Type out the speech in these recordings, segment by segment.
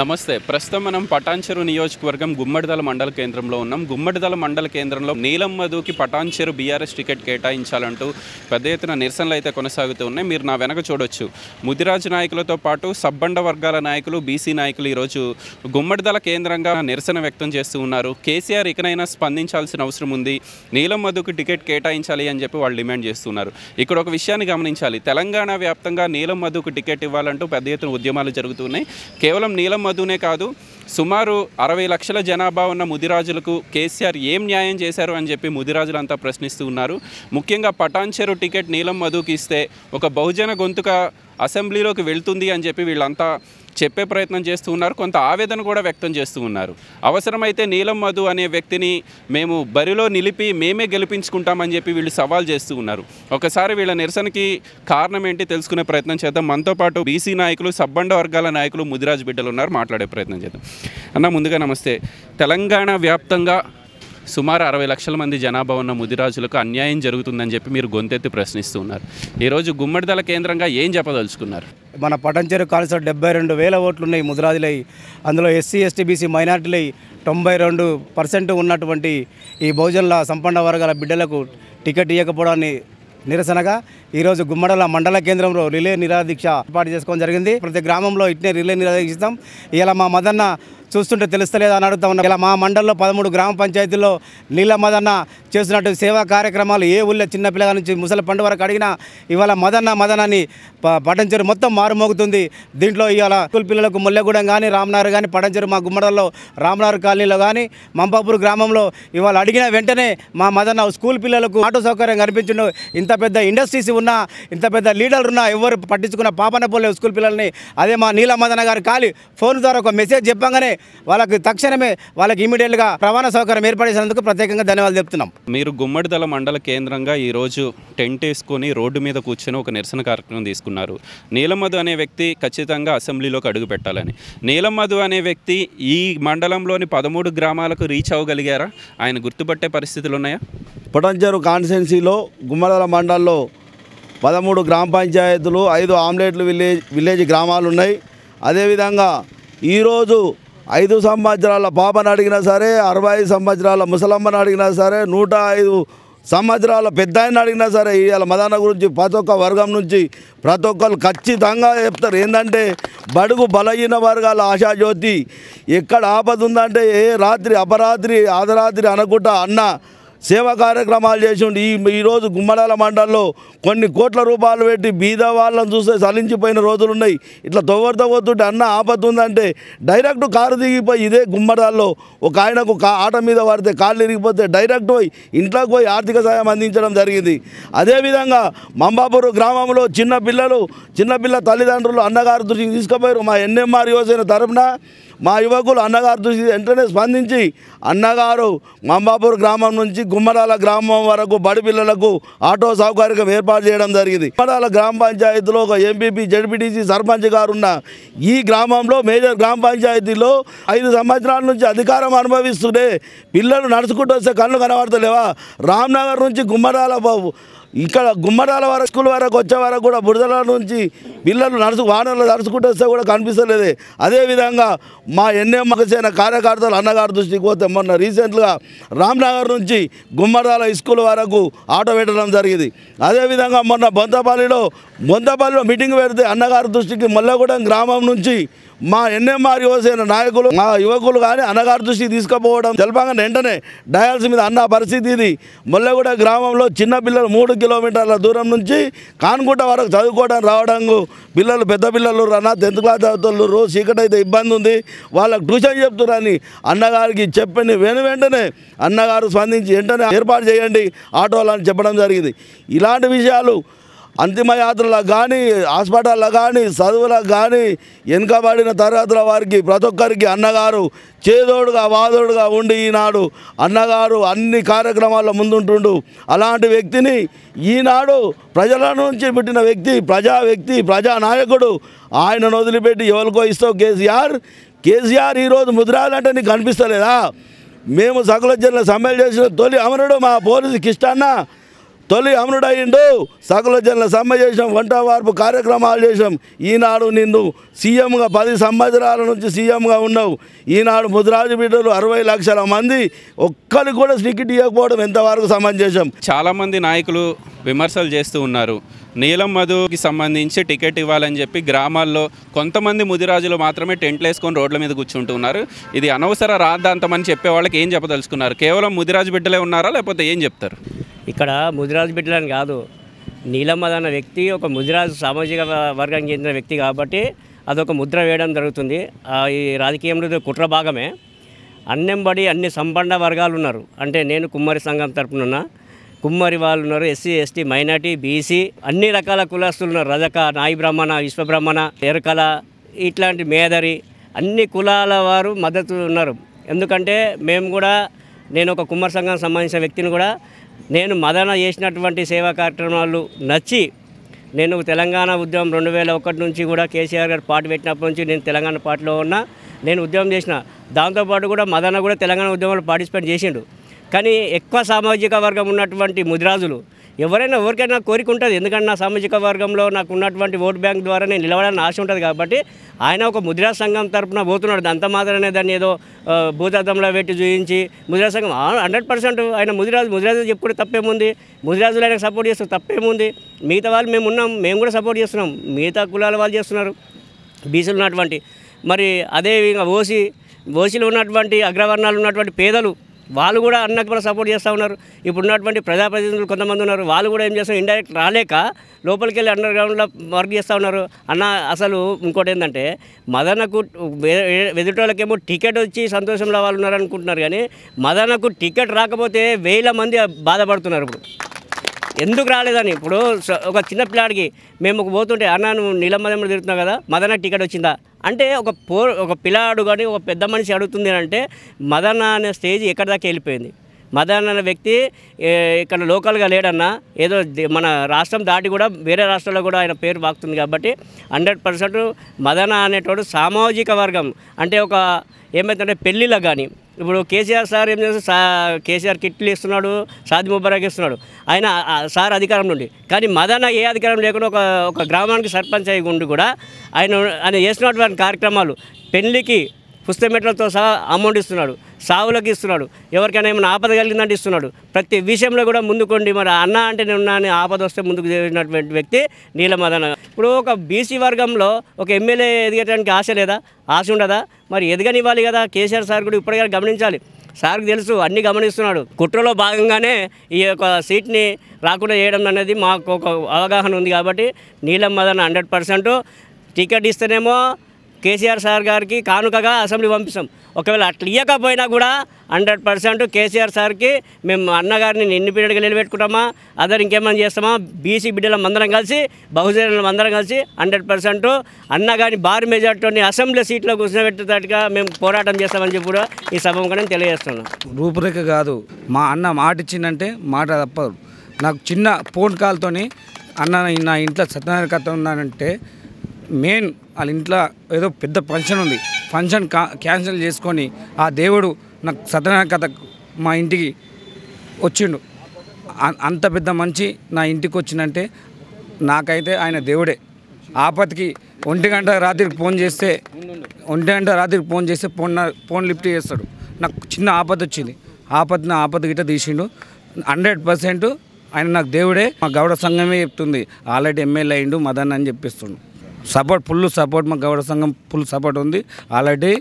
నమస్తే ప్రస్తుతం మనం పటాన్చెరు నియోజకవర్గం గుమ్మడిదల మండల కేంద్రంలో ఉన్నాం గుమ్మడిదల మండల కేంద్రంలో నీలం మధుకి పటాన్చెరు బీఆర్ఎస్ టికెట్ కేటాయించాలంటూ పెద్ద ఎత్తున నిరసనలు అయితే కొనసాగుతూ ఉన్నాయి మీరు నా వెనక చూడొచ్చు ముదిరాజు నాయకులతో పాటు సబ్బండ వర్గాల నాయకులు బీసీ నాయకులు ఈరోజు గుమ్మడిదల కేంద్రంగా నిరసన వ్యక్తం చేస్తూ ఉన్నారు కేసీఆర్ ఇకనైనా స్పందించాల్సిన అవసరం ఉంది నీలం మధుకి టికెట్ కేటాయించాలి అని చెప్పి వాళ్ళు డిమాండ్ చేస్తున్నారు ఇక్కడ ఒక విషయాన్ని గమనించాలి తెలంగాణ వ్యాప్తంగా నీలం మధుకు టికెట్ ఇవ్వాలంటూ పెద్ద ఎత్తున ఉద్యమాలు జరుగుతున్నాయి కేవలం నీలం మధునే కాదు సుమారు అరవై లక్షల జనాభా ఉన్న ముదిరాజులకు కేసీఆర్ ఏం న్యాయం చేశారు అని చెప్పి ముదిరాజులంతా ప్రశ్నిస్తూ ఉన్నారు ముఖ్యంగా పటాన్ చెరు టికెట్ నీలం మధుకి ఇస్తే ఒక బహుజన గొంతుక అసెంబ్లీలోకి వెళ్తుంది అని చెప్పి వీళ్ళంతా చెప్పే ప్రయత్నం చేస్తూ ఉన్నారు కొంత ఆవేదన కూడా వ్యక్తం చేస్తూ ఉన్నారు అవసరమైతే నీలం మధు అనే వ్యక్తిని మేము బరిలో నిలిపి మేమే గెలిపించుకుంటామని చెప్పి వీళ్ళు సవాల్ చేస్తూ ఉన్నారు ఒకసారి వీళ్ళ నిరసనకి కారణం ఏంటి తెలుసుకునే ప్రయత్నం చేద్దాం మనతో పాటు బీసీ నాయకులు సబ్బండ వర్గాల నాయకులు ముదిరాజ్ బిడ్డలు ఉన్నారు మాట్లాడే ప్రయత్నం చేద్దాం అన్న ముందుగా నమస్తే తెలంగాణ వ్యాప్తంగా సుమారు అరవై లక్షల మంది జనాభా ఉన్న ముదిరాజులకు అన్యాయం జరుగుతుందని చెప్పి మీరు గొంతెత్తి ప్రశ్నిస్తున్నారు ఈరోజు గుమ్మడిదల కేంద్రంగా ఏం చెప్పదలుచుకున్నారు మన పటంచెరు కాలుసలో డెబ్బై రెండు వేల ఓట్లు ఉన్నాయి ముదిరాజులై అందులో ఎస్సీ ఎస్టీ బీసీ మైనార్టీలై తొంభై రెండు పర్సెంట్ ఉన్నటువంటి ఈ బహుజనుల సంపన్న వర్గాల బిడ్డలకు టికెట్ ఇవ్వకపోవడాన్ని నిరసనగా ఈరోజు గుమ్మడల మండల కేంద్రంలో రిలే నిరాదీక్ష ఏర్పాటు చేసుకోవడం జరిగింది ప్రతి గ్రామంలో ఇట్నే రిలే నిరాదీక్షిస్తాం ఇలా మా మదన్న చూస్తుంటే తెలుస్తలేదు అని అడుగుతా ఉన్నా ఇలా మా మండలంలో పదమూడు గ్రామ పంచాయతీల్లో నీళ్ళ మదన్న చేస్తున్నట్టు సేవా కార్యక్రమాలు ఏ ఊళ్ళో చిన్నపిల్లల నుంచి ముసలి పండు వరకు అడిగినా ఇవాళ మదన్న మదన అని పటంచెరు మొత్తం మారుమోగుతుంది దీంట్లో ఇవాళ స్కూల్ పిల్లలకు ముల్లెగూడెం కానీ రామనగర్ కానీ పటంచెరు మా గుమ్మడల్లో రామనగర్ కాలనీలో కానీ మంపాపూర్ గ్రామంలో ఇవాళ అడిగిన వెంటనే మా మదన్న స్కూల్ పిల్లలకు ఆటో సౌకర్యం కనిపించండు ఇంత పెద్ద ఇండస్ట్రీస్ ఉన్నా ఇంత పెద్ద లీడర్లు ఉన్నా ఎవరు పట్టించుకున్న పాపన పోలేవు స్కూల్ పిల్లల్ని అదే మా నీల మదన గారు కాలి ఫోన్ ద్వారా ఒక మెసేజ్ చెప్పంగానే వాళ్ళకి తక్షణమే వాళ్ళకి ఇమీడియట్గా రవాణా సౌకర్యం ఏర్పడేసినందుకు ప్రత్యేకంగా ధన్యవాదాలు చెప్తున్నాం మీరు గుమ్మడిదల మండల కేంద్రంగా ఈరోజు టెంట్ వేసుకొని రోడ్డు మీద కూర్చొని ఒక నిరసన కార్యక్రమం తీసుకున్నారు నీలమధు అనే వ్యక్తి ఖచ్చితంగా అసెంబ్లీలోకి అడుగు పెట్టాలని నీలమధు అనే వ్యక్తి ఈ మండలంలోని పదమూడు గ్రామాలకు రీచ్ అవ్వగలిగారా ఆయన గుర్తుపట్టే పరిస్థితులు ఉన్నాయా పొటంజరు కాన్స్టెన్సీలో గుమ్మడల మండల్లో పదమూడు గ్రామ పంచాయతీలు ఐదు ఆమ్లెట్లు విలేజ్ విలేజ్ గ్రామాలు ఉన్నాయి అదేవిధంగా ఈరోజు ఐదు సంవత్సరాల పాపను అడిగినా సరే అరవై సంవత్సరాల ముసలమ్మను అడిగినా సరే నూట ఐదు సంవత్సరాల పెద్ద ఆయన అడిగినా సరే ఇవాళ మదాన గురించి ప్రతి ఒక్క వర్గం నుంచి ప్రతి ఒక్కరు ఖచ్చితంగా చెప్తారు ఏంటంటే బడుగు బలహీన వర్గాల ఆశాజ్యోతి ఎక్కడ ఆపదు ఉందంటే ఏ రాత్రి అపరాత్రి ఆదరాత్రి అనకుండా అన్న సేవా కార్యక్రమాలు చేసిండు ఈ ఈరోజు గుమ్మడాల మండల్లో కొన్ని కోట్ల రూపాయలు పెట్టి బీద వాళ్ళని చూస్తే చలించిపోయిన రోజులు ఉన్నాయి ఇట్లా తొవ్వరితో పోతుంటే అన్న ఆపత్తు ఉందంటే డైరెక్ట్ కారు దిగిపోయి ఇదే గుమ్మడాల్లో ఒక ఆయనకు ఆట మీద పడితే కాళ్ళు ఇరిగిపోతే డైరెక్ట్ పోయి ఇంట్లోకి పోయి ఆర్థిక సాయం అందించడం జరిగింది అదేవిధంగా మంబాపూర్ గ్రామంలో చిన్నపిల్లలు చిన్నపిల్ల తల్లిదండ్రులు అన్నగారు దృష్టికి తీసుకుపోయారు మా ఎన్ఎంఆర్ యోజన తరపున మా యువకులు అన్నగారు చూసి వెంటనే స్పందించి అన్నగారు మంబాపూర్ గ్రామం నుంచి గుమ్మడాల గ్రామం వరకు బడి పిల్లలకు ఆటో సౌకర్యం ఏర్పాటు చేయడం జరిగింది గుమ్మడాల గ్రామ పంచాయతీలో ఒక ఎంపీపీ జడ్పీటీసీ సర్పంచ్ గారు ఉన్న ఈ గ్రామంలో మేజర్ గ్రామ పంచాయతీలో ఐదు సంవత్సరాల నుంచి అధికారం అనుభవిస్తుంటే పిల్లలు నడుచుకుంటూ వస్తే కళ్ళు కనబడతలేవా రామ్నగర్ నుంచి గుమ్మడాల ఇక్కడ గుమ్మరాల వరకు స్కూల్ వరకు వచ్చే వరకు కూడా బురదల నుంచి పిల్లలు నడుచు వాహనాలు నడుచుకుంటూ వస్తే కూడా కనిపిస్తలేదు అదేవిధంగా మా ఎన్ఎంకి చేసిన కార్యకర్తలు అన్నగారి దృష్టికి పోతే మొన్న రీసెంట్గా రామ్నగర్ నుంచి గుమ్మరాల స్కూల్ వరకు ఆటో పెట్టడం జరిగింది అదేవిధంగా మొన్న బొంతపల్లిలో బొంతపల్లిలో మీటింగ్ పెడితే అన్నగారి దృష్టికి మల్లగూడెం గ్రామం నుంచి మా ఎన్ఎంఆర్ యువసేన నాయకులు మా యువకులు కానీ అన్నగారి దృష్టి తీసుకుపోవడం తెలపంగా వెంటనే డయాల్స్ మీద అన్న పరిస్థితి ఇది మొల్లగూడ గ్రామంలో చిన్న పిల్లలు మూడు కిలోమీటర్ల దూరం నుంచి కాన్గుట వరకు చదువుకోవడం రావడం పిల్లలు పెద్ద పిల్లలు రన్నా టెన్త్ క్లాస్ చదువుతున్నారు రోజు చీకటి అయితే ఇబ్బంది ఉంది వాళ్ళకు ట్యూషన్ చెప్తున్నారని అన్నగారికి చెప్పని వెను వెంటనే అన్నగారు స్పందించి వెంటనే ఏర్పాటు చేయండి ఆటోలు అని చెప్పడం జరిగింది ఇలాంటి విషయాలు అంతిమయాత్రలకు కానీ హాస్పిటల్లో కానీ చదువులకు కానీ వెనుకబడిన తరగతుల వారికి ప్రతి ఒక్కరికి అన్నగారు చేదోడుగా వాదోడుగా ఉండి ఈనాడు అన్నగారు అన్ని కార్యక్రమాల్లో ముందుంటుండు అలాంటి వ్యక్తిని ఈనాడు ప్రజల నుంచి పుట్టిన వ్యక్తి ప్రజా వ్యక్తి ప్రజానాయకుడు ఆయనను వదిలిపెట్టి ఎవరికో ఇస్తావు కేసీఆర్ కేసీఆర్ ఈరోజు ముద్రాలంటే నీకు కనిపిస్తలేదా మేము జిల్లా సమ్మెలు చేసిన తొలి అమరుడు మా పోలీసు కిష్టన్న తొలి అమరుడయ్యిండు సకల జనుల సమ్మె చేసాం వంట వార్పు కార్యక్రమాలు చేసాం ఈనాడు నిన్ను సీఎంగా పది సంవత్సరాల నుంచి సీఎంగా ఉన్నావు ఈనాడు ముదిరాజు బిడ్డలు అరవై లక్షల మంది ఒక్కరికి కూడా టికెట్ ఇవ్వకపోవడం ఎంతవరకు చేసాం చాలామంది నాయకులు విమర్శలు చేస్తూ ఉన్నారు నీలం మధుకి సంబంధించి టికెట్ ఇవ్వాలని చెప్పి గ్రామాల్లో కొంతమంది ముదిరాజులు మాత్రమే టెంట్లు వేసుకొని రోడ్ల మీద కూర్చుంటున్నారు ఇది అనవసర రాద్దాంతమని చెప్పే వాళ్ళకి ఏం చెప్పదలుచుకున్నారు కేవలం ముదిరాజు బిడ్డలే ఉన్నారా లేకపోతే ఏం చెప్తారు ఇక్కడ ముదిరాజు బిడ్డలని కాదు నీలమ్మది అన్న వ్యక్తి ఒక ముదిరాజు సామాజిక వర్గానికి చెందిన వ్యక్తి కాబట్టి అదొక ముద్ర వేయడం జరుగుతుంది ఈ రాజకీయంలో కుట్ర భాగమే అన్నెంబడి అన్ని సంబంధ వర్గాలు ఉన్నారు అంటే నేను కుమ్మరి సంఘం ఉన్నా కుమ్మరి వాళ్ళు ఉన్నారు ఎస్సీ ఎస్టీ మైనార్టీ బీసీ అన్ని రకాల కులస్తులు ఉన్నారు రజక నాయి బ్రాహ్మణ విశ్వబ్రాహ్మణ ఎరకల ఇట్లాంటి మేదరి అన్ని కులాల వారు మద్దతు ఉన్నారు ఎందుకంటే మేము కూడా నేను ఒక కుమ్మరి సంఘం సంబంధించిన వ్యక్తిని కూడా నేను మదన చేసినటువంటి సేవా కార్యక్రమాలు నచ్చి నేను తెలంగాణ ఉద్యమం రెండు వేల ఒకటి నుంచి కూడా కేసీఆర్ గారు పాటు పెట్టినప్పటి నుంచి నేను తెలంగాణ పార్టీలో ఉన్న నేను ఉద్యమం చేసిన దాంతోపాటు కూడా మదన కూడా తెలంగాణ ఉద్యమంలో పార్టిసిపేట్ చేసిండు కానీ ఎక్కువ సామాజిక వర్గం ఉన్నటువంటి ముదిరాజులు ఎవరైనా ఎవరికైనా కోరిక ఉంటుంది ఎందుకంటే నా సామాజిక వర్గంలో నాకు ఉన్నటువంటి ఓట్ బ్యాంక్ ద్వారా నేను నిలవడానికి ఆశ ఉంటుంది కాబట్టి ఆయన ఒక ముద్రా సంఘం తరఫున పోతున్నాడు అంత మాత్రమే దాన్ని ఏదో భూతార్థంలో పెట్టి చూపించి ముద్రా సంఘం హండ్రెడ్ పర్సెంట్ ఆయన ముదిరాజు ముదిరాజు ఎప్పుడు తప్పేముంది ముదిరాజులు ఆయనకు సపోర్ట్ చేస్తారు తప్పేముంది మిగతా వాళ్ళు మేము ఉన్నాం మేము కూడా సపోర్ట్ చేస్తున్నాం మిగతా కులాల వాళ్ళు చేస్తున్నారు బీసీలు ఉన్నటువంటి మరి అదేవిధంగా ఓసీ ఓసి ఓసీలు ఉన్నటువంటి అగ్రవర్ణాలు ఉన్నటువంటి పేదలు వాళ్ళు కూడా అన్నకు కూడా సపోర్ట్ చేస్తూ ఉన్నారు ఇప్పుడు ఉన్నటువంటి ప్రజాప్రతినిధులు కొంతమంది ఉన్నారు వాళ్ళు కూడా ఏం చేస్తారు ఇండైరెక్ట్ రాలేక లోపలికి వెళ్ళి అండర్ గ్రౌండ్లో వర్క్ చేస్తూ ఉన్నారు అన్న అసలు ఇంకోటి ఏంటంటే మదనకు ఎదుటోళ్ళకేమో టికెట్ వచ్చి సంతోషంలో వాళ్ళు ఉన్నారు అనుకుంటున్నారు కానీ మదనకు టికెట్ రాకపోతే వేల మంది బాధపడుతున్నారు ఇప్పుడు ఎందుకు రాలేదని ఇప్పుడు ఒక చిన్న పిల్లాడికి మేము పోతుంటే అన్న నువ్వు నీలమ్మదమ్మ తిరుగుతున్నావు కదా మదన టికెట్ వచ్చిందా అంటే ఒక పో ఒక పిల్లాడు కానీ ఒక పెద్ద మనిషి అడుగుతుంది అంటే మదన అనే స్టేజ్ ఎక్కడ దాకా వెళ్ళిపోయింది మదన అనే వ్యక్తి ఇక్కడ లోకల్గా లేడన్నా ఏదో మన రాష్ట్రం దాటి కూడా వేరే రాష్ట్రాల్లో కూడా ఆయన పేరు బాగుతుంది కాబట్టి హండ్రెడ్ పర్సెంట్ మదన అనేటోడు సామాజిక వర్గం అంటే ఒక ఏమైతుందంటే పెళ్ళిళ్ళకు కానీ ఇప్పుడు కేసీఆర్ సార్ ఏం చేస్తారు సా కేసీఆర్ కిట్లు ఇస్తున్నాడు సాది ముబారక్ ఇస్తున్నాడు ఆయన సార్ అధికారం నుండి కానీ మదన ఏ అధికారం లేకుండా ఒక ఒక గ్రామానికి సర్పంచ్ అయి ఉండి కూడా ఆయన ఆయన చేసినటువంటి కార్యక్రమాలు పెళ్లికి పుస్తమెట్లతో సహా అమౌంట్ ఇస్తున్నాడు సావులకు ఇస్తున్నాడు ఎవరికైనా ఏమైనా ఆపద కలిగిందంటే ఇస్తున్నాడు ప్రతి విషయంలో కూడా ముందుకోండి మరి అన్న అంటే నేను అని ఆపద వస్తే ముందుకు చేరినటువంటి వ్యక్తి నీలమదన ఇప్పుడు ఒక బీసీ వర్గంలో ఒక ఎమ్మెల్యే ఎదిగేటానికి ఆశ లేదా ఆశ ఉండదా మరి ఎదగనివ్వాలి కదా కేసీఆర్ సార్ కూడా ఇప్పటికే గమనించాలి సార్కి తెలుసు అన్నీ గమనిస్తున్నాడు కుట్రలో భాగంగానే ఈ యొక్క సీట్ని రాకుండా చేయడం అనేది మాకు ఒక అవగాహన ఉంది కాబట్టి నీలం హండ్రెడ్ పర్సెంట్ టికెట్ ఇస్తేనేమో కేసీఆర్ సార్ గారికి కానుకగా అసెంబ్లీ పంపిస్తాం ఒకవేళ అట్లా ఇవ్వకపోయినా కూడా హండ్రెడ్ పర్సెంట్ కేసీఆర్ సార్కి మేము అన్నగారిని ఎన్ని పీరియడ్గా నిలబెట్టుకుంటామా అదర్ ఇంకేమైనా చేస్తామా బీసీ బిడ్డలం అందరం కలిసి బహుజనులం అందరం కలిసి హండ్రెడ్ పర్సెంట్ అన్నగారిని బార్ మెజార్టీని అసెంబ్లీ సీట్లో కూర్చోబెట్టేటట్టుగా మేము పోరాటం చేస్తామని చెప్పి కూడా ఈ సభంగా తెలియజేస్తున్నాం రూపురేఖ కాదు మా అన్న మాట ఇచ్చిందంటే మాట తప్పదు నాకు చిన్న ఫోన్ కాల్తోని అన్న నా ఇంట్లో సత్యనారాయణ కథ ఉన్నానంటే మెయిన్ వాళ్ళ ఇంట్లో ఏదో పెద్ద ఫంక్షన్ ఉంది ఫంక్షన్ క్యాన్సిల్ చేసుకొని ఆ దేవుడు నాకు సత్యనారాయణ కథ మా ఇంటికి వచ్చిండు అంత పెద్ద మంచి నా ఇంటికి వచ్చిందంటే నాకైతే ఆయన దేవుడే ఆపతికి ఒంటి గంట రాత్రికి ఫోన్ చేస్తే ఒంటి గంట రాత్రికి ఫోన్ చేస్తే ఫోన్ ఫోన్ లిఫ్ట్ చేస్తాడు నాకు చిన్న ఆపద వచ్చింది ఆపద నా ఆపద గిట్ట తీసిండు హండ్రెడ్ పర్సెంట్ ఆయన నాకు దేవుడే మా గౌడ సంఘమే చెప్తుంది ఆల్రెడీ ఎమ్మెల్యే అయిండు మదన్ అని చెప్పిస్తుండు సపోర్ట్ ఫుల్ సపోర్ట్ మా గౌడ సంఘం ఫుల్ సపోర్ట్ ఉంది ఆల్రెడీ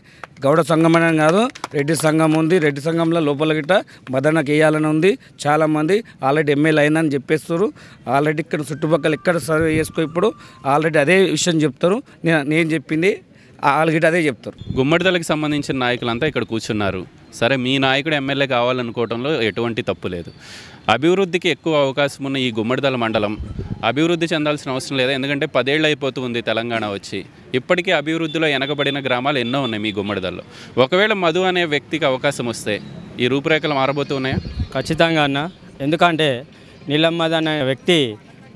గౌడ సంఘం అనే కాదు రెడ్డి సంఘం ఉంది రెడ్డి సంఘంలో లోపల గిట్ట మదనకు వేయాలని ఉంది చాలామంది ఆల్రెడీ ఎమ్మెల్యే అని చెప్పేస్తారు ఆల్రెడీ ఇక్కడ చుట్టుపక్కల ఇక్కడ సర్వే చేసుకో ఇప్పుడు ఆల్రెడీ అదే విషయం చెప్తారు నేను నేను చెప్పింది గిట్ట అదే చెప్తారు గుమ్మడిదలకు సంబంధించిన నాయకులంతా ఇక్కడ కూర్చున్నారు సరే మీ నాయకుడు ఎమ్మెల్యే కావాలనుకోవడంలో ఎటువంటి తప్పు లేదు అభివృద్ధికి ఎక్కువ అవకాశం ఉన్న ఈ గుమ్మడిదల మండలం అభివృద్ధి చెందాల్సిన అవసరం లేదా ఎందుకంటే పదేళ్ళు అయిపోతుంది తెలంగాణ వచ్చి ఇప్పటికీ అభివృద్ధిలో వెనకబడిన గ్రామాలు ఎన్నో ఉన్నాయి మీ గుమ్మడిదల్లో ఒకవేళ మధు అనే వ్యక్తికి అవకాశం వస్తే ఈ రూపురేఖలు మారబోతున్నాయా ఖచ్చితంగా అన్న ఎందుకంటే నీలమ్మద్ అనే వ్యక్తి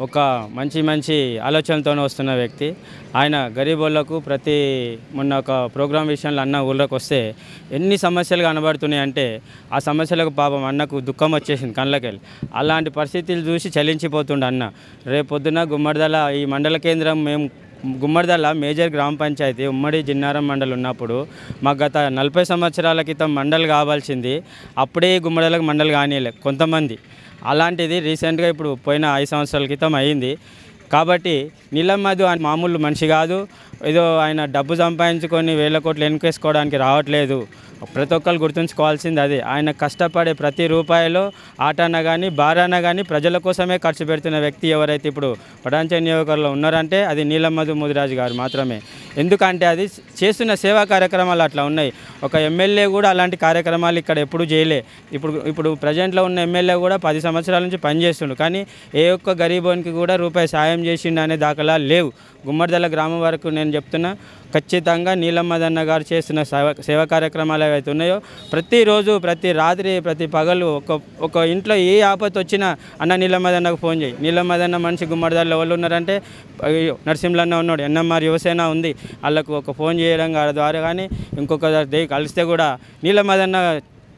ఒక మంచి మంచి ఆలోచనలతోనే వస్తున్న వ్యక్తి ఆయన గరీబోళ్లకు ప్రతి మొన్న ఒక ప్రోగ్రాం విషయంలో అన్న ఊళ్ళకి వస్తే ఎన్ని సమస్యలు కనబడుతున్నాయి అంటే ఆ సమస్యలకు పాపం అన్నకు దుఃఖం వచ్చేసింది కళ్ళకెళ్ళి అలాంటి పరిస్థితులు చూసి చలించిపోతుండే అన్న రేపొద్దున గుమ్మడిదల ఈ మండల కేంద్రం మేము గుమ్మడిదల్ల మేజర్ గ్రామ పంచాయతీ ఉమ్మడి జిన్నారం మండలి ఉన్నప్పుడు మాకు గత నలభై సంవత్సరాల క్రితం మండలి కావాల్సింది అప్పుడే గుమ్మడిదలకు మండలి కానిలే కొంతమంది అలాంటిది రీసెంట్గా ఇప్పుడు పోయిన ఐదు సంవత్సరాల క్రితం అయింది కాబట్టి నీలమ్మధు ఆయన మామూలు మనిషి కాదు ఏదో ఆయన డబ్బు సంపాదించుకొని వేల కోట్లు ఎన్కేసుకోవడానికి రావట్లేదు ప్రతి ఒక్కరు గుర్తుంచుకోవాల్సింది అది ఆయన కష్టపడే ప్రతి రూపాయలో ఆటన కానీ బారాన కానీ ప్రజల కోసమే ఖర్చు పెడుతున్న వ్యక్తి ఎవరైతే ఇప్పుడు పటాంచ నియోజకవర్గంలో ఉన్నారంటే అది నీలమ్మధు ముదిరాజు గారు మాత్రమే ఎందుకంటే అది చేస్తున్న సేవా కార్యక్రమాలు అట్లా ఉన్నాయి ఒక ఎమ్మెల్యే కూడా అలాంటి కార్యక్రమాలు ఇక్కడ ఎప్పుడు చేయలే ఇప్పుడు ఇప్పుడు ప్రజెంట్లో ఉన్న ఎమ్మెల్యే కూడా పది సంవత్సరాల నుంచి పనిచేస్తుండు కానీ ఏ ఒక్క గరీబోనికి కూడా రూపాయి సాయం చేసిండు అనే దాఖలా లేవు గుమ్మడిదల గ్రామం వరకు నేను చెప్తున్నా ఖచ్చితంగా నీలమ్మదన్న గారు చేసిన సేవ సేవా కార్యక్రమాలు ఏవైతే ఉన్నాయో ప్రతిరోజు ప్రతి రాత్రి ప్రతి పగలు ఒక ఒక ఇంట్లో ఏ ఆపత్ వచ్చినా అన్న నీలమ్మదన్నకు ఫోన్ చేయి నీలమ్మదన్న మనిషి గుమ్మడిదల్లో వాళ్ళు ఉన్నారంటే నర్సింహలన్న ఉన్నాడు ఎన్ఎంఆర్ యువసేన ఉంది వాళ్ళకు ఒక ఫోన్ చేయడం ద్వారా కానీ ఇంకొక కలిస్తే కూడా నీలమ్మదన్న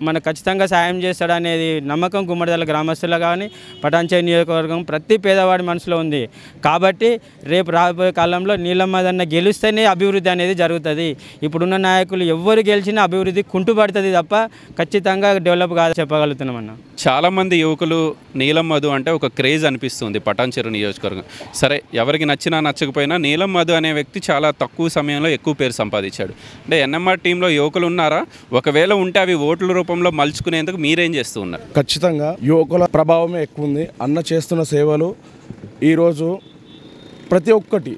మన ఖచ్చితంగా సాయం చేస్తాడనేది నమ్మకం గుమ్మడిదల గ్రామస్తులు కానీ పటాంచే నియోజకవర్గం ప్రతి పేదవాడి మనసులో ఉంది కాబట్టి రేపు రాబోయే కాలంలో నీలమ్మదన్న గెలిస్తేనే అభివృద్ధి అనేది జరుగుతుంది ఇప్పుడున్న నాయకులు ఎవ్వరు గెలిచినా అభివృద్ధి కుంటుపడుతుంది తప్ప ఖచ్చితంగా డెవలప్ కాదు అన్న చాలామంది యువకులు నీలం మధు అంటే ఒక క్రేజ్ అనిపిస్తుంది పటాన్చెరు నియోజకవర్గం సరే ఎవరికి నచ్చినా నచ్చకపోయినా నీలం మధు అనే వ్యక్తి చాలా తక్కువ సమయంలో ఎక్కువ పేరు సంపాదించాడు అంటే ఎన్ఎంఆర్ టీంలో యువకులు ఉన్నారా ఒకవేళ ఉంటే అవి ఓట్ల రూపంలో మలుచుకునేందుకు మీరేం చేస్తూ ఉన్నారు ఖచ్చితంగా యువకుల ప్రభావమే ఎక్కువ ఉంది అన్న చేస్తున్న సేవలు ఈరోజు ప్రతి ఒక్కటి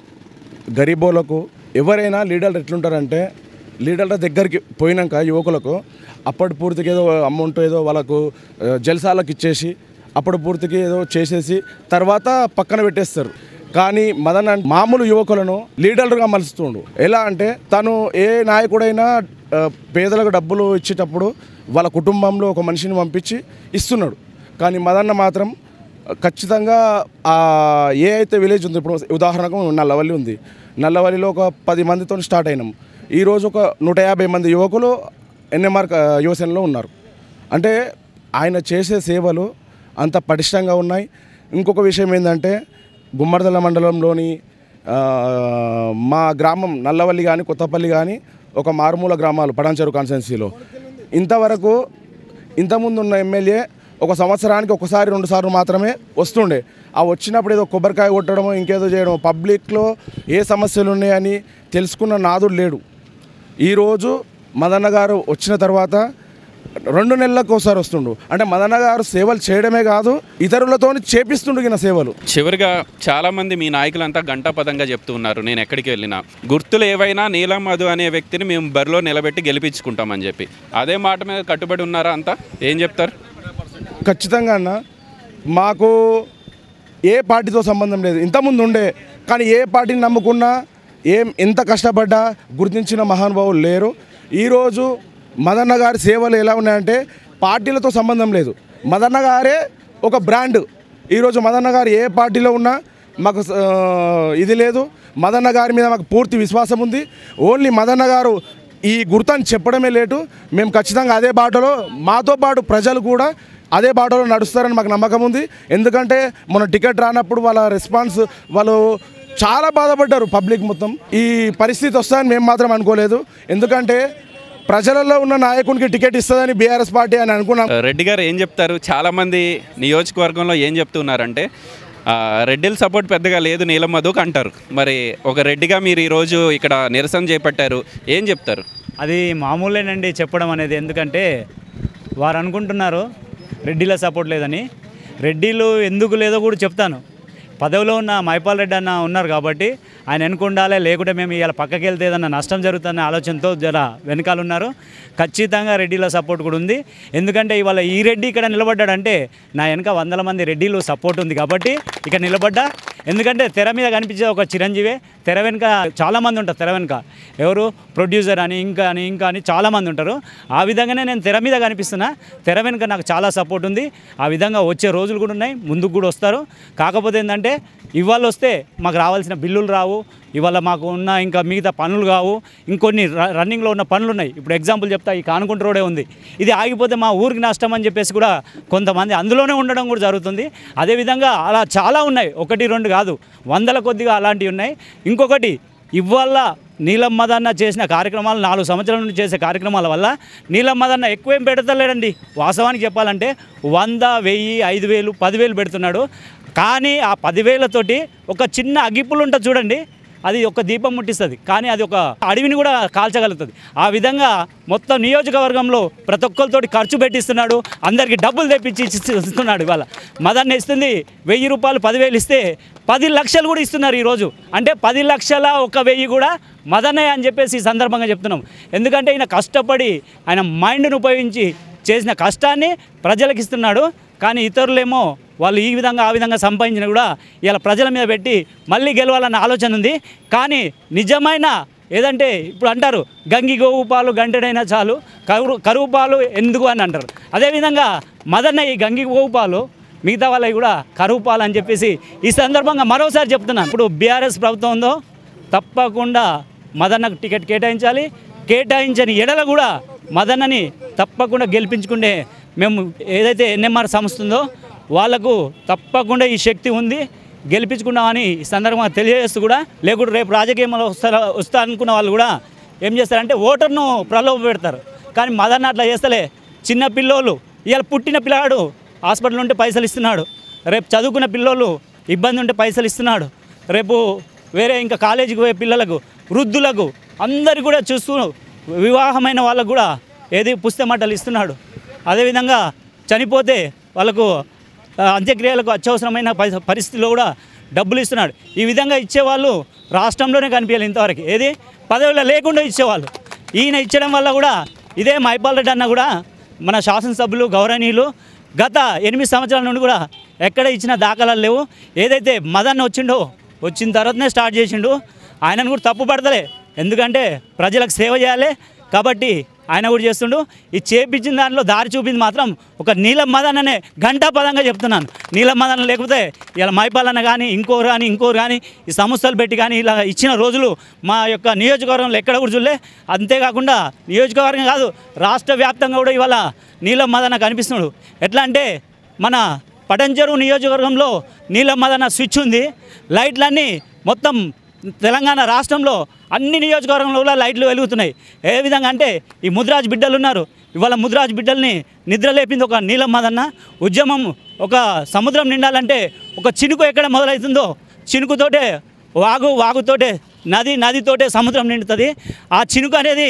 గరీబోలకు ఎవరైనా లీడర్లు ఎట్లుంటారంటే లీడర్ల దగ్గరికి పోయినాక యువకులకు అప్పటి పూర్తికి ఏదో అమౌంట్ ఏదో వాళ్ళకు జలసాలకు ఇచ్చేసి అప్పటి పూర్తికి ఏదో చేసేసి తర్వాత పక్కన పెట్టేస్తారు కానీ మదన్ మామూలు యువకులను లీడర్లుగా మలుస్తుండు ఎలా అంటే తను ఏ నాయకుడైనా పేదలకు డబ్బులు ఇచ్చేటప్పుడు వాళ్ళ కుటుంబంలో ఒక మనిషిని పంపించి ఇస్తున్నాడు కానీ మదన్న మాత్రం ఖచ్చితంగా ఏ అయితే విలేజ్ ఉంది ఇప్పుడు ఉదాహరణకు నల్లవల్లి ఉంది నల్లవల్లిలో ఒక పది మందితో స్టార్ట్ అయినాం ఈరోజు ఒక నూట యాభై మంది యువకులు ఎన్ఎంఆర్ యువసేనలో ఉన్నారు అంటే ఆయన చేసే సేవలు అంత పటిష్టంగా ఉన్నాయి ఇంకొక విషయం ఏంటంటే గుమ్మర్దల మండలంలోని మా గ్రామం నల్లవల్లి కానీ కొత్తపల్లి కానీ ఒక మారుమూల గ్రామాలు పడాంచెరు కాన్స్టెన్సీలో ఇంతవరకు ఇంతకుముందు ఉన్న ఎమ్మెల్యే ఒక సంవత్సరానికి ఒకసారి రెండు సార్లు మాత్రమే వస్తుండే ఆ వచ్చినప్పుడు ఏదో కొబ్బరికాయ కొట్టడమో ఇంకేదో చేయడం పబ్లిక్లో ఏ సమస్యలు ఉన్నాయని తెలుసుకున్న నాదుడు లేడు ఈరోజు మదన్న గారు వచ్చిన తర్వాత రెండు నెలలకు ఒకసారి వస్తుండు అంటే మదన గారు సేవలు చేయడమే కాదు ఇతరులతో చేపిస్తుండు గిన సేవలు చివరిగా చాలామంది మీ నాయకులంతా గంటాపదంగా చెప్తూ ఉన్నారు నేను ఎక్కడికి వెళ్ళినా గుర్తులు ఏవైనా నీలం అదు అనే వ్యక్తిని మేము బరిలో నిలబెట్టి గెలిపించుకుంటామని చెప్పి అదే మాట మీద కట్టుబడి ఉన్నారా అంతా ఏం చెప్తారు ఖచ్చితంగా అన్న మాకు ఏ పార్టీతో సంబంధం లేదు ఇంతకుముందు ఉండే కానీ ఏ పార్టీని నమ్ముకున్నా ఏం ఎంత కష్టపడ్డా గుర్తించిన మహానుభావులు లేరు ఈరోజు మదన్న గారి సేవలు ఎలా ఉన్నాయంటే పార్టీలతో సంబంధం లేదు మదన్న గారే ఒక బ్రాండ్ ఈరోజు మదన్న గారు ఏ పార్టీలో ఉన్నా మాకు ఇది లేదు మదన్న గారి మీద మాకు పూర్తి విశ్వాసం ఉంది ఓన్లీ మదన్న గారు ఈ గుర్తాన్ని చెప్పడమే లేటు మేము ఖచ్చితంగా అదే బాటలో మాతో పాటు ప్రజలు కూడా అదే బాటలో నడుస్తారని మాకు నమ్మకం ఉంది ఎందుకంటే మన టికెట్ రానప్పుడు వాళ్ళ రెస్పాన్స్ వాళ్ళు చాలా బాధపడ్డారు పబ్లిక్ మొత్తం ఈ పరిస్థితి వస్తాయని మేము మాత్రం అనుకోలేదు ఎందుకంటే ప్రజలలో ఉన్న నాయకునికి టికెట్ ఇస్తుందని బీఆర్ఎస్ పార్టీ అని అనుకున్నాం రెడ్డి గారు ఏం చెప్తారు చాలామంది నియోజకవర్గంలో ఏం చెప్తున్నారంటే రెడ్డిల సపోర్ట్ పెద్దగా లేదు నీలం మధుకు అంటారు మరి ఒక రెడ్డిగా మీరు ఈరోజు ఇక్కడ నిరసన చేపట్టారు ఏం చెప్తారు అది మామూలేనండి చెప్పడం అనేది ఎందుకంటే వారు అనుకుంటున్నారు రెడ్డిల సపోర్ట్ లేదని రెడ్డిలు ఎందుకు లేదో కూడా చెప్తాను పదవిలో ఉన్న మైపాల్ రెడ్డి అన్న ఉన్నారు కాబట్టి ఆయన వెనుకుండాలే లేకుంటే మేము ఇలా పక్కకి వెళ్తే ఏదన్నా నష్టం జరుగుతుందనే ఆలోచనతో జర వెనకాల ఉన్నారు ఖచ్చితంగా రెడ్డిలో సపోర్ట్ కూడా ఉంది ఎందుకంటే ఇవాళ ఈ రెడ్డి ఇక్కడ నిలబడ్డాడంటే నా వెనక వందల మంది రెడ్డిలో సపోర్ట్ ఉంది కాబట్టి ఇక్కడ నిలబడ్డా ఎందుకంటే తెర మీద కనిపించే ఒక చిరంజీవి తెర వెనుక చాలామంది ఉంటారు తెర వెనుక ఎవరు ప్రొడ్యూసర్ అని ఇంకా అని ఇంకా అని చాలామంది ఉంటారు ఆ విధంగానే నేను తెర మీద కనిపిస్తున్నా తెర వెనుక నాకు చాలా సపోర్ట్ ఉంది ఆ విధంగా వచ్చే రోజులు కూడా ఉన్నాయి ముందుకు కూడా వస్తారు కాకపోతే ఏంటంటే ఇవాళ వస్తే మాకు రావాల్సిన బిల్లులు రావు ఇవాళ మాకు ఉన్న ఇంకా మిగతా పనులు కావు ఇంకొన్ని రన్నింగ్లో ఉన్న పనులు ఉన్నాయి ఇప్పుడు ఎగ్జాంపుల్ చెప్తా ఈ కానుకుంట రోడే ఉంది ఇది ఆగిపోతే మా ఊరికి నష్టం అని చెప్పేసి కూడా కొంతమంది అందులోనే ఉండడం కూడా జరుగుతుంది అదేవిధంగా అలా చాలా ఉన్నాయి ఒకటి రెండు కాదు వందల కొద్దిగా అలాంటివి ఉన్నాయి ఇంకొకటి ఇవాళ నీలమ్మదన్న చేసిన కార్యక్రమాలు నాలుగు సంవత్సరాల నుండి చేసే కార్యక్రమాల వల్ల నీలమ్మదన్న ఎక్కువేం పెడతలేడండి వాస్తవానికి చెప్పాలంటే వంద వెయ్యి ఐదు వేలు పదివేలు పెడుతున్నాడు కానీ ఆ పదివేలతోటి ఒక చిన్న అగిప్పులు ఉంటుంది చూడండి అది ఒక దీపం ముట్టిస్తుంది కానీ అది ఒక అడవిని కూడా కాల్చగలుగుతుంది ఆ విధంగా మొత్తం నియోజకవర్గంలో ప్రతి ఒక్కరితోటి ఖర్చు పెట్టిస్తున్నాడు అందరికీ డబ్బులు తెప్పించి ఇస్తున్నాడు ఇవాళ మదన్ ఇస్తుంది వెయ్యి రూపాయలు పదివేలు ఇస్తే పది లక్షలు కూడా ఇస్తున్నారు ఈరోజు అంటే పది లక్షల ఒక వెయ్యి కూడా మదనే అని చెప్పేసి ఈ సందర్భంగా చెప్తున్నాం ఎందుకంటే ఈయన కష్టపడి ఆయన మైండ్ను ఉపయోగించి చేసిన కష్టాన్ని ప్రజలకు ఇస్తున్నాడు కానీ ఇతరులేమో వాళ్ళు ఈ విధంగా ఆ విధంగా సంపాదించిన కూడా ఇలా ప్రజల మీద పెట్టి మళ్ళీ గెలవాలన్న ఆలోచన ఉంది కానీ నిజమైన ఏదంటే ఇప్పుడు అంటారు గంగి గోవు పాలు గంటడైనా చాలు కరువు కరువు పాలు ఎందుకు అని అంటారు అదేవిధంగా మదన్న ఈ గంగి గోవు పాలు మిగతా వాళ్ళవి కూడా కరువు పాలు అని చెప్పేసి ఈ సందర్భంగా మరోసారి చెప్తున్నాను ఇప్పుడు బీఆర్ఎస్ ప్రభుత్వం ఉందో తప్పకుండా మదన్నకు టికెట్ కేటాయించాలి కేటాయించని ఎడల కూడా మదన్నని తప్పకుండా గెలిపించుకుంటే మేము ఏదైతే ఎన్ఎంఆర్ సంస్థ ఉందో వాళ్లకు తప్పకుండా ఈ శక్తి ఉంది అని ఈ సందర్భంగా తెలియజేస్తూ కూడా లేకుంటే రేపు రాజకీయంలో వస్తారా వస్తారనుకున్న వాళ్ళు కూడా ఏం చేస్తారంటే ఓటర్ను ప్రలోభ పెడతారు కానీ మదన్న అట్లా చేస్తలే చిన్న పిల్లోళ్ళు ఇవాళ పుట్టిన పిల్లాడు హాస్పిటల్ ఉంటే పైసలు ఇస్తున్నాడు రేపు చదువుకున్న పిల్లోళ్ళు ఇబ్బంది ఉంటే పైసలు ఇస్తున్నాడు రేపు వేరే ఇంకా కాలేజీకి పోయే పిల్లలకు వృద్ధులకు అందరు కూడా చూస్తూ వివాహమైన వాళ్ళకు కూడా ఏది పుస్తమాటలు ఇస్తున్నాడు అదేవిధంగా చనిపోతే వాళ్ళకు అంత్యక్రియలకు అత్యవసరమైన పరిస్థితిలో కూడా డబ్బులు ఇస్తున్నాడు ఈ విధంగా ఇచ్చేవాళ్ళు రాష్ట్రంలోనే కనిపించాలి ఇంతవరకు ఏది పదవిలో లేకుండా ఇచ్చేవాళ్ళు ఈయన ఇచ్చడం వల్ల కూడా ఇదే మైపాల్ రెడ్డి అన్న కూడా మన శాసనసభ్యులు గౌరవనీయులు గత ఎనిమిది సంవత్సరాల నుండి కూడా ఎక్కడ ఇచ్చిన దాఖలాలు లేవు ఏదైతే మదన్ వచ్చిండో వచ్చిన తర్వాతనే స్టార్ట్ చేసిండు ఆయనను కూడా తప్పు పడతలే ఎందుకంటే ప్రజలకు సేవ చేయాలి కాబట్టి ఆయన కూడా చేస్తుండు ఈ చేపించిన దాంట్లో దారి చూపింది మాత్రం ఒక నీలం మదన్ అనే గంటా పదంగా చెప్తున్నాను నీలం మదన్ లేకపోతే ఇలా మైపాలన్న కానీ ఇంకోరు కానీ ఇంకోరు కానీ ఈ సంస్థలు పెట్టి కానీ ఇలా ఇచ్చిన రోజులు మా యొక్క నియోజకవర్గంలో ఎక్కడ కూడా చూడలే అంతేకాకుండా నియోజకవర్గం కాదు రాష్ట్ర వ్యాప్తంగా కూడా ఇవాళ నీలం మదన కనిపిస్తున్నాడు ఎట్లా అంటే మన పటంచెరు నియోజకవర్గంలో నీలం మదన స్విచ్ ఉంది లైట్లన్నీ మొత్తం తెలంగాణ రాష్ట్రంలో అన్ని నియోజకవర్గంలో లైట్లు వెలుగుతున్నాయి ఏ విధంగా అంటే ఈ ముద్రాజ్ బిడ్డలు ఉన్నారు ఇవాళ ముద్రాజ్ బిడ్డల్ని నిద్రలేపింది ఒక నీలం ఉద్యమం ఒక సముద్రం నిండాలంటే ఒక చినుకు ఎక్కడ మొదలవుతుందో చినుకుతోటే వాగు వాగుతోటే నది నదితోటే సముద్రం నిండుతుంది ఆ చినుకు అనేది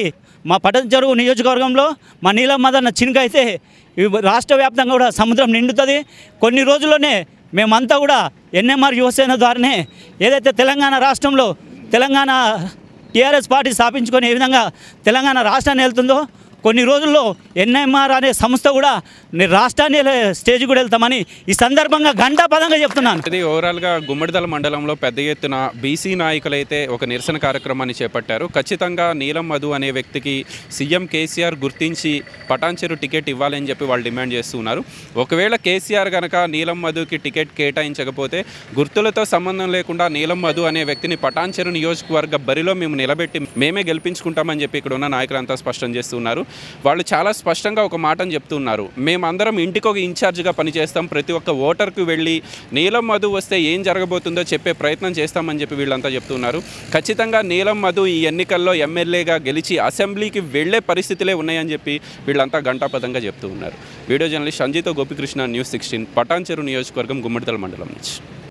మా పటంచెరువు నియోజకవర్గంలో మా నీలం మదన్న చినుక అయితే రాష్ట్ర వ్యాప్తంగా కూడా సముద్రం నిండుతుంది కొన్ని రోజుల్లోనే మేమంతా కూడా ఎన్ఎంఆర్ యువసేన ద్వారానే ఏదైతే తెలంగాణ రాష్ట్రంలో తెలంగాణ టీఆర్ఎస్ పార్టీ స్థాపించుకొని ఏ విధంగా తెలంగాణ రాష్ట్రాన్ని వెళ్తుందో కొన్ని రోజుల్లో ఎన్ఎంఆర్ అనే సంస్థ కూడా రాష్ట్రాన్ని స్టేజ్ కూడా వెళ్తామని ఈ సందర్భంగా ఘంటా పదంగా చెప్తున్నాను ఇది ఓవరాల్గా గుమ్మడిదల మండలంలో పెద్ద ఎత్తున బీసీ నాయకులైతే ఒక నిరసన కార్యక్రమాన్ని చేపట్టారు ఖచ్చితంగా నీలం మధు అనే వ్యక్తికి సీఎం కేసీఆర్ గుర్తించి పటాన్చెరు టికెట్ ఇవ్వాలని చెప్పి వాళ్ళు డిమాండ్ చేస్తున్నారు ఒకవేళ కేసీఆర్ కనుక నీలం మధుకి టికెట్ కేటాయించకపోతే గుర్తులతో సంబంధం లేకుండా నీలం మధు అనే వ్యక్తిని పటాన్చెరు నియోజకవర్గ బరిలో మేము నిలబెట్టి మేమే గెలిపించుకుంటామని చెప్పి ఇక్కడ ఉన్న నాయకులంతా స్పష్టం చేస్తున్నారు వాళ్ళు చాలా స్పష్టంగా ఒక మాటను చెప్తున్నారు మేమందరం ఇంటికి ఒక ఇన్ఛార్జ్గా పనిచేస్తాం ప్రతి ఒక్క ఓటర్కి వెళ్ళి నీలం మధు వస్తే ఏం జరగబోతుందో చెప్పే ప్రయత్నం చేస్తామని చెప్పి వీళ్ళంతా చెప్తున్నారు ఖచ్చితంగా నీలం మధు ఈ ఎన్నికల్లో ఎమ్మెల్యేగా గెలిచి అసెంబ్లీకి వెళ్ళే పరిస్థితులే ఉన్నాయని చెప్పి వీళ్ళంతా గంటాపదంగా చెప్తూ ఉన్నారు video journalist Sanjeeta Gopikrishna news sixteen Patancheru నియోజకవర్గం గుమ్మడితల మండలం నుంచి